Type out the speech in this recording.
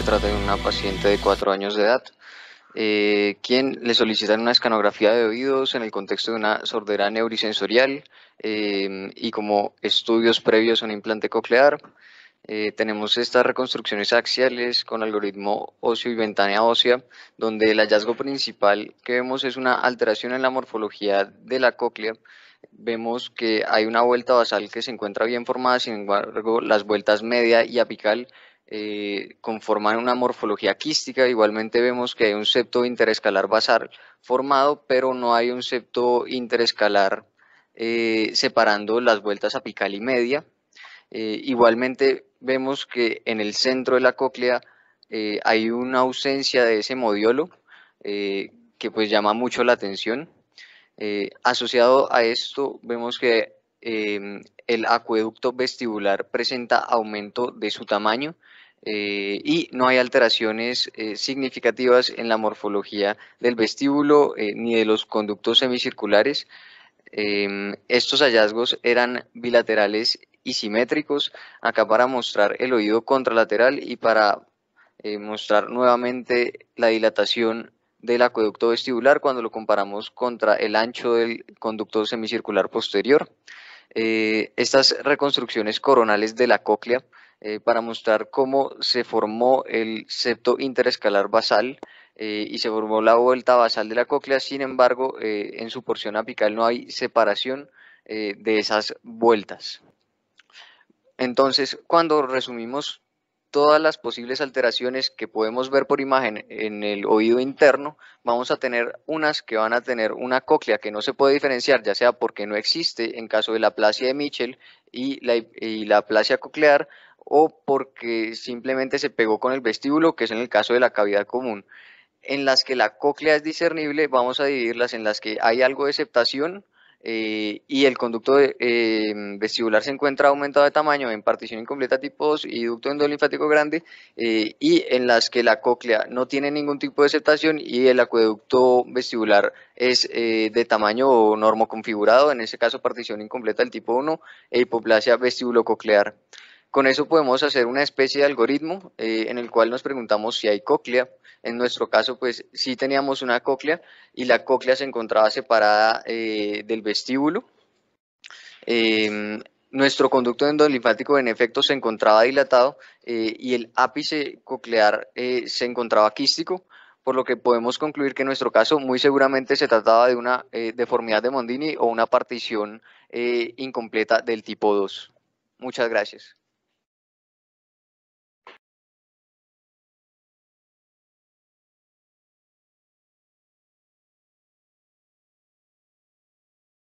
Se trata de una paciente de cuatro años de edad, eh, quien le solicitan una escanografía de oídos en el contexto de una sordera neurisensorial em, y como estudios previos a un implante coclear. Eh, tenemos estas reconstrucciones axiales con algoritmo óseo y ventana ósea, donde el hallazgo principal que vemos es una alteración en la morfología de la cóclea. Vemos que hay una vuelta basal que se encuentra bien formada, sin embargo, las vueltas media y apical eh, conforman una morfología quística. Igualmente vemos que hay un septo interescalar basal formado, pero no hay un septo interescalar eh, separando las vueltas apical y media. Eh, igualmente vemos que en el centro de la cóclea hay una ausencia de ese modiolo que pues llama mucho la atención. asociado a esto vemos que el acueducto vestibular presenta aumento de su tamaño eh, y no hay alteraciones eh, significativas en la morfología del vestíbulo eh, ni de los conductos semicirculares. Em, estos hallazgos eran bilaterales y simétricos, acá para mostrar el oído contralateral y para mostrar nuevamente la dilatación del acueducto vestibular cuando lo comparamos contra el ancho del conducto semicircular posterior. estas reconstrucciones coronales de la cóclea eh, para mostrar cómo se formó el septo interescalar basal eh, y se formó la vuelta basal de la cóclea. Sin embargo, eh, en su porción apical no hay separación de esas vueltas. Entonces, cuando resumimos todas las posibles alteraciones que podemos ver por imagen en el oído interno, vamos a tener unas que van a tener una cóclea que no se puede diferenciar, ya sea porque no existe en caso de la plasia de Mitchell y la, y la plasia coclear, o porque simplemente se pegó con el vestíbulo, que es en el caso de la cavidad común. En las que la cóclea es discernible, vamos a dividirlas en las que hay algo de aceptación eh, y el conducto eh, vestibular se encuentra aumentado de tamaño en partición incompleta tipo 2 y ducto endolinfático grande, eh, y en las que la cóclea no tiene ningún tipo de aceptación y el acueducto vestibular es de tamaño normoconfigurado, en ese caso partición incompleta del tipo 1 e hipoplasia vestíbulo-coclear. Con eso podemos hacer una especie de algoritmo eh, en el cual nos preguntamos si hay cóclea. En nuestro caso, pues sí teníamos una cóclea y la cóclea se encontraba separada eh, del vestíbulo. Em, nuestro conducto endolinfático, en efecto se encontraba dilatado eh, y el ápice coclear se encontraba quístico, por lo que podemos concluir que en nuestro caso muy seguramente se trataba de una deformidad de Mondini o una partición incompleta del tipo 2. Muchas gracias.